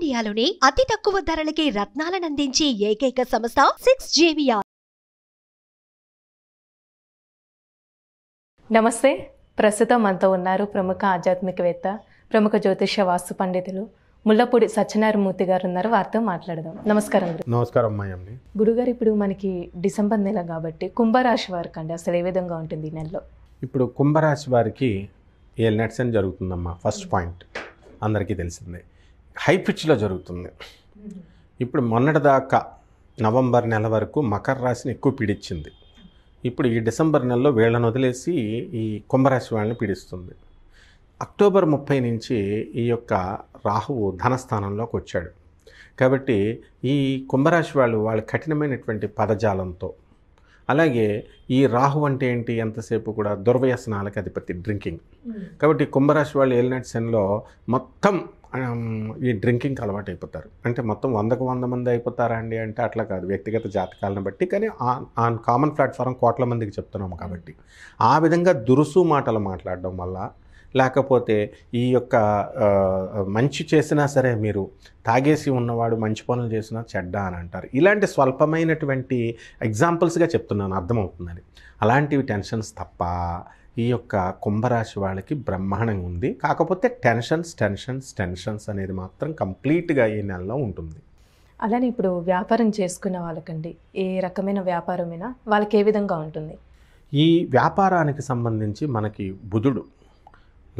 ఇండియాలోని అతి తక్కువ ధరలకి రత్నాలను అందించే ఏకైక సంస్థ సిక్స్ జేవిఆర్ నమస్తే ప్రస్తుతం మనతో ఉన్నారు ప్రముఖ ఆధ్యాత్మికవేత్త ప్రముఖ జ్యోతిష వాస్తు పండితులు ముల్లపూడి సత్యనారాయణమూర్తి గారు ఉన్నారు వారితో మాట్లాడదాం నమస్కారం నమస్కారం గురుగారు ఇప్పుడు మనకి డిసెంబర్ నెల కాబట్టి కుంభరాశి వారికి అండి అసలు ఏ విధంగా ఉంటుంది ఈ నెలలో ఇప్పుడు కుంభరాశి వారికి ఏలినట్స్ అని జరుగుతుందమ్మా ఫస్ట్ పాయింట్ అందరికీ తెలిసిందే హై పిచ్లో జరుగుతుంది ఇప్పుడు మొన్నటిదాకా నవంబర్ నెల వరకు మకర రాశిని ఎక్కువ పీడించింది ఇప్పుడు ఈ డిసెంబర్ నెలలో వీళ్ళని వదిలేసి ఈ కుంభరాశి వాళ్ళని పీడిస్తుంది అక్టోబర్ ముప్పై నుంచి ఈ యొక్క రాహువు ధనస్థానంలోకి వచ్చాడు కాబట్టి ఈ కుంభరాశి వాళ్ళు వాళ్ళ కఠినమైనటువంటి పదజాలంతో అలాగే ఈ రాహు అంటే ఏంటి ఎంతసేపు కూడా దుర్వ్యసనాలకు అధిపతి డ్రింకింగ్ కాబట్టి కుంభరాశి వాళ్ళు ఏలినాటి సెన్లో మొత్తం ఈ డ్రింకింగ్కి అలవాటు అయిపోతారు అంటే మొత్తం వందకు వంద మంది అయిపోతారా అండి అంటే అట్లా కాదు వ్యక్తిగత జాతకాలను బట్టి కానీ ఆన్ కామన్ ప్లాట్ఫారం కోట్ల మందికి చెప్తున్నాము కాబట్టి ఆ విధంగా దురుసు మాటలు మాట్లాడడం వల్ల లేకపోతే ఈ యొక్క మంచి చేసినా సరే మీరు తాగేసి ఉన్నవాడు మంచి పనులు చేసినా చెడ్డ అని అంటారు ఇలాంటి స్వల్పమైనటువంటి ఎగ్జాంపుల్స్గా చెప్తున్నాను అర్థమవుతుందని అలాంటివి టెన్షన్స్ తప్ప ఈ యొక్క కుంభరాశి వాళ్ళకి బ్రహ్మాండంగా ఉంది కాకపోతే టెన్షన్స్ టెన్షన్స్ టెన్షన్స్ అనేది మాత్రం కంప్లీట్గా ఈ నెలలో ఉంటుంది అలానే ఇప్పుడు వ్యాపారం చేసుకున్న వాళ్ళకండి ఏ రకమైన వ్యాపారమైనా వాళ్ళకి ఏ విధంగా ఉంటుంది ఈ వ్యాపారానికి సంబంధించి మనకి బుధుడు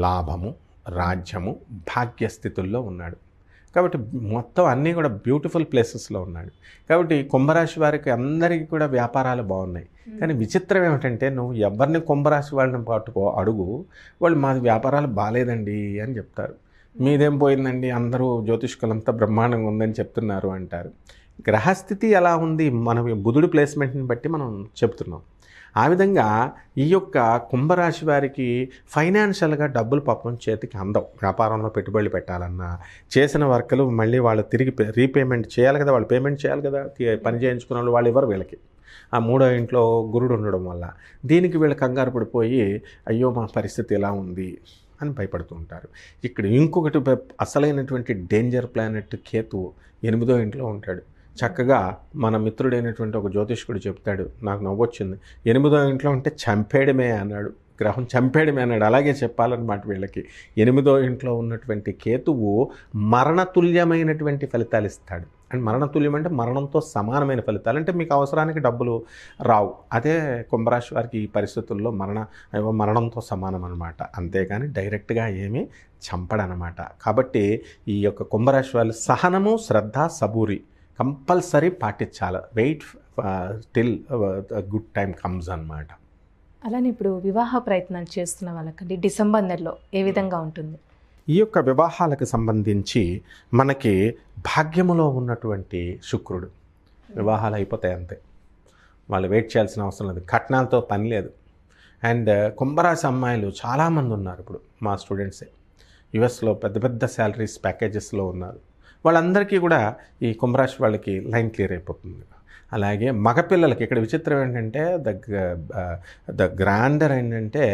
లాభము రాజ్యము భాగ్యస్థితుల్లో ఉన్నాడు కాబట్టి మొత్తం అన్నీ కూడా బ్యూటిఫుల్ ప్లేసెస్లో ఉన్నాడు కాబట్టి కుంభరాశి వారికి అందరికీ కూడా వ్యాపారాలు బాగున్నాయి కానీ విచిత్రం ఏమిటంటే నువ్వు ఎవరిని కుంభరాశి వాళ్ళని పట్టుకో అడుగు వాళ్ళు మాది వ్యాపారాలు బాగాలేదండి అని చెప్తారు మీదేం పోయిందండి అందరూ జ్యోతిష్కులంతా బ్రహ్మాండంగా ఉందని చెప్తున్నారు అంటారు గ్రహస్థితి ఎలా ఉంది మనం బుధుడు ప్లేస్మెంట్ని బట్టి మనం చెప్తున్నాం ఆ విధంగా ఈ యొక్క కుంభరాశి వారికి ఫైనాన్షియల్గా డబ్బులు పాపం చేతికి అందవు వ్యాపారంలో పెట్టుబడులు పెట్టాలన్నా చేసిన వర్కులు మళ్ళీ వాళ్ళు తిరిగి రీపేమెంట్ చేయాలి కదా వాళ్ళు పేమెంట్ చేయాలి కదా పని చేయించుకున్న వాళ్ళు ఎవరు ఇవ్వరు వీళ్ళకి ఆ మూడో ఇంట్లో గురుడు ఉండడం వల్ల దీనికి వీళ్ళు కంగారు పడిపోయి అయ్యో మా పరిస్థితి ఎలా ఉంది అని భయపడుతూ ఉంటారు ఇక్కడ ఇంకొకటి అసలైనటువంటి డేంజర్ ప్లానెట్ కేతు ఎనిమిదో ఇంట్లో ఉంటాడు చక్కగా మన మిత్రుడైనటువంటి ఒక జ్యోతిష్కుడు చెప్తాడు నాకు నవ్వొచ్చింది ఎనిమిదో ఇంట్లో ఉంటే చంపేయడమే అన్నాడు గ్రహం చంపేయడమే అన్నాడు అలాగే చెప్పాలన్నమాట వీళ్ళకి ఎనిమిదో ఇంట్లో ఉన్నటువంటి కేతువు మరణతుల్యమైనటువంటి ఫలితాలు ఇస్తాడు అండ్ మరణతుల్యం అంటే మరణంతో సమానమైన ఫలితాలు అంటే మీకు అవసరానికి డబ్బులు రావు అదే కుంభరాశి వారికి ఈ పరిస్థితుల్లో మరణ మరణంతో సమానం అనమాట అంతేగాని డైరెక్ట్గా ఏమీ చంపడనమాట కాబట్టి ఈ యొక్క కుంభరాశి వాళ్ళు సహనము శ్రద్ధ సబూరి కంపల్సరీ పాటించాలి wait till good time comes అనమాట అలానే ఇప్పుడు వివాహ ప్రయత్నాలు చేస్తున్న వాళ్ళకండి నెలలో ఏ hmm. విధంగా ఉంటుంది ఈ యొక్క వివాహాలకు సంబంధించి మనకి భాగ్యములో ఉన్నటువంటి శుక్రుడు hmm. వివాహాలు అయిపోతాయి అంతే వాళ్ళు వెయిట్ చేయాల్సిన అవసరం లేదు కట్నాలతో పని లేదు అండ్ కుంభరాశి అమ్మాయిలు చాలామంది ఉన్నారు ఇప్పుడు మా స్టూడెంట్సే యుఎస్లో పెద్ద పెద్ద శాలరీస్ ప్యాకేజెస్లో ఉన్నారు వాళ్ళందరికీ కూడా ఈ కుంభరాశి వాళ్ళకి లైన్ క్లియర్ అయిపోతుంది అలాగే మగపిల్లలకి ఇక్కడ విచిత్రం ఏంటంటే ద ద గ్రాండర్ ఏంటంటే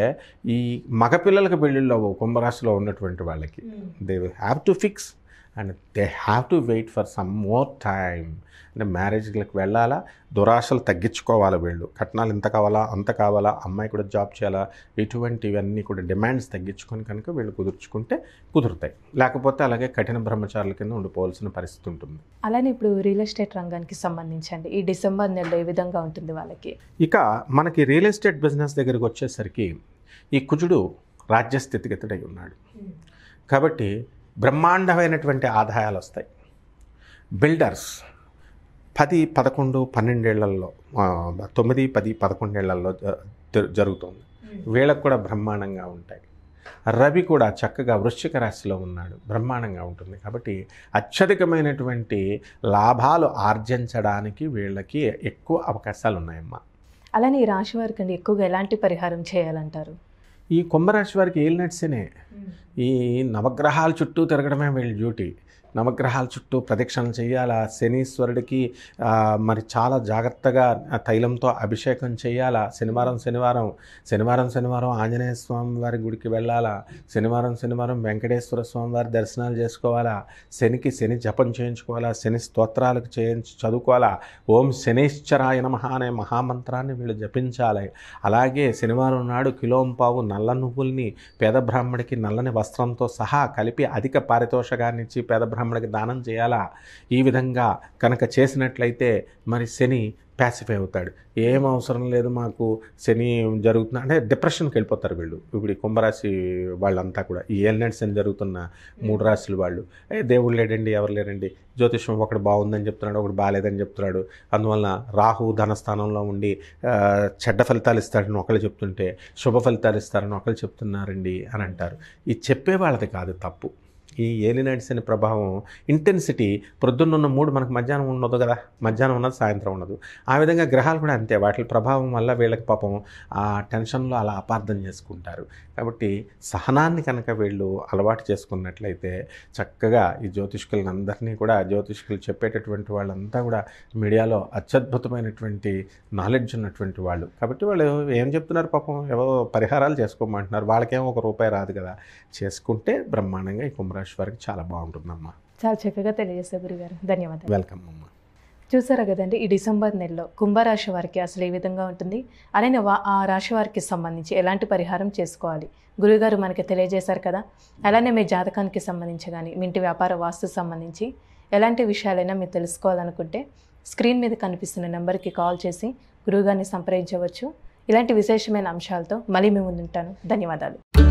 ఈ మగపిల్లలకు పెళ్ళిళ్ళు కుంభరాశిలో ఉన్నటువంటి వాళ్ళకి they will have to fix and they have to wait for some more time అంటే మ్యారేజ్లకు వెళ్ళాలా దురాశలు తగ్గించుకోవాలి వీళ్ళు కట్నాలు ఇంత కావాలా అంత కావాలా అమ్మాయి కూడా జాబ్ చేయాలా ఇటువంటివన్నీ కూడా డిమాండ్స్ తగ్గించుకొని కనుక వీళ్ళు కుదుర్చుకుంటే కుదురుతాయి లేకపోతే అలాగే కఠిన బ్రహ్మచారుల కింద ఉండిపోవాల్సిన పరిస్థితి ఉంటుంది అలానే ఇప్పుడు రియల్ ఎస్టేట్ రంగానికి సంబంధించండి ఈ డిసెంబర్ నెలలో ఏ విధంగా ఉంటుంది వాళ్ళకి ఇక మనకి రియల్ ఎస్టేట్ బిజినెస్ దగ్గరికి వచ్చేసరికి ఈ కుజుడు రాజ్యస్థితిగతుడై ఉన్నాడు కాబట్టి బ్రహ్మాండమైనటువంటి ఆదాయాలు వస్తాయి బిల్డర్స్ పది పదకొండు పన్నెండేళ్లలో తొమ్మిది పది పదకొండేళ్లలో జరుగుతుంది hmm. వీళ్ళకు కూడా బ్రహ్మాండంగా ఉంటాయి రవి కూడా చక్కగా వృశ్చిక రాశిలో ఉన్నాడు బ్రహ్మాండంగా ఉంటుంది కాబట్టి అత్యధికమైనటువంటి లాభాలు ఆర్జించడానికి వీళ్ళకి ఎక్కువ అవకాశాలు ఉన్నాయమ్మా అలానే ఈ రాశి వారికి ఎక్కువగా ఎలాంటి పరిహారం చేయాలంటారు ఈ కుంభరాశి వారికి ఏలినట్సేనే ఈ నవగ్రహాల చుట్టూ తిరగడమే వీళ్ళ డ్యూటీ నవగ్రహాల చుట్టూ ప్రదక్షిణలు చేయాలి ఆ శనీశ్వరుడికి మరి చాలా జాగ్రత్తగా తైలంతో అభిషేకం చేయాలా శనివారం శనివారం శనివారం శనివారం ఆంజనేయ స్వామి వారి గుడికి వెళ్ళాలా శనివారం శనివారం వెంకటేశ్వర స్వామి వారి దర్శనాలు చేసుకోవాలా శనికి శని జపం చేయించుకోవాలా శని స్తోత్రాలకు చేయించి చదువుకోవాలా ఓం శనిశ్చరాయ నమ అనే మహామంత్రాన్ని వీళ్ళు జపించాలి అలాగే శనివారం నాడు కిలోంపావు నల్ల నువ్వుల్ని పేద బ్రాహ్మడికి నల్లని వస్త్రంతో సహా కలిపి అధిక పారితోషకాన్ని ఇచ్చి పేద బ్రాహ్మణ బ్రాహ్మణకి దానం చేయాలా ఈ విధంగా కనుక చేసినట్లయితే మరి శని ప్యాసిఫై అవుతాడు ఏం అవసరం లేదు మాకు శని జరుగుతున్నా అంటే డిప్రెషన్కి వెళ్ళిపోతారు వీళ్ళు ఇప్పుడు కుంభరాశి వాళ్ళంతా కూడా ఈ ఏలినాటి శని జరుగుతున్న మూడు రాశులు వాళ్ళు ఏ దేవుడు లేడండి ఎవరు లేరండి జ్యోతిషం ఒకటి బాగుందని చెప్తున్నాడు ఒకటి బాగాలేదని చెప్తున్నాడు అందువలన రాహు ధనస్థానంలో ఉండి చెడ్డ ఫలితాలు ఇస్తాడని ఒకళ్ళు చెప్తుంటే శుభ ఫలితాలు ఇస్తారని ఒకళ్ళు చెప్తున్నారండి అని అంటారు ఇది చెప్పే వాళ్ళది కాదు తప్పు ఈ నైట్స్ అనే ప్రభావం ఇంటెన్సిటీ ఉన్న మూడు మనకు మధ్యాహ్నం ఉండదు కదా మధ్యాహ్నం ఉన్నది సాయంత్రం ఉండదు ఆ విధంగా గ్రహాలు కూడా అంతే వాటి ప్రభావం వల్ల వీళ్ళకి పాపం ఆ టెన్షన్లో అలా అపార్థం చేసుకుంటారు కాబట్టి సహనాన్ని కనుక వీళ్ళు అలవాటు చేసుకున్నట్లయితే చక్కగా ఈ జ్యోతిష్కులను అందరినీ కూడా జ్యోతిష్కులు చెప్పేటటువంటి వాళ్ళంతా కూడా మీడియాలో అత్యద్భుతమైనటువంటి నాలెడ్జ్ ఉన్నటువంటి వాళ్ళు కాబట్టి వాళ్ళు ఏం చెప్తున్నారు పాపం ఏవో పరిహారాలు చేసుకోమంటున్నారు వాళ్ళకేమో ఒక రూపాయి రాదు కదా చేసుకుంటే బ్రహ్మాండంగా ఈ కుంభరాశి ఫ్రెష్ వారికి చాలా బాగుంటుందమ్మా చాలా చక్కగా తెలియజేస్తారు గురుగారు ధన్యవాదాలు వెల్కమ్ అమ్మా చూసారా కదండి ఈ డిసెంబర్ నెలలో కుంభరాశి వారికి అసలు ఏ విధంగా ఉంటుంది అలానే ఆ రాశి వారికి సంబంధించి ఎలాంటి పరిహారం చేసుకోవాలి గురువుగారు మనకి తెలియజేశారు కదా అలానే మీ జాతకానికి సంబంధించి కానీ మీ ఇంటి వ్యాపార వాస్తు సంబంధించి ఎలాంటి విషయాలైనా మీరు తెలుసుకోవాలనుకుంటే స్క్రీన్ మీద కనిపిస్తున్న నెంబర్కి కాల్ చేసి గురువుగారిని సంప్రదించవచ్చు ఇలాంటి విశేషమైన అంశాలతో మళ్ళీ మేము ఉంటాను ధన్యవాదాలు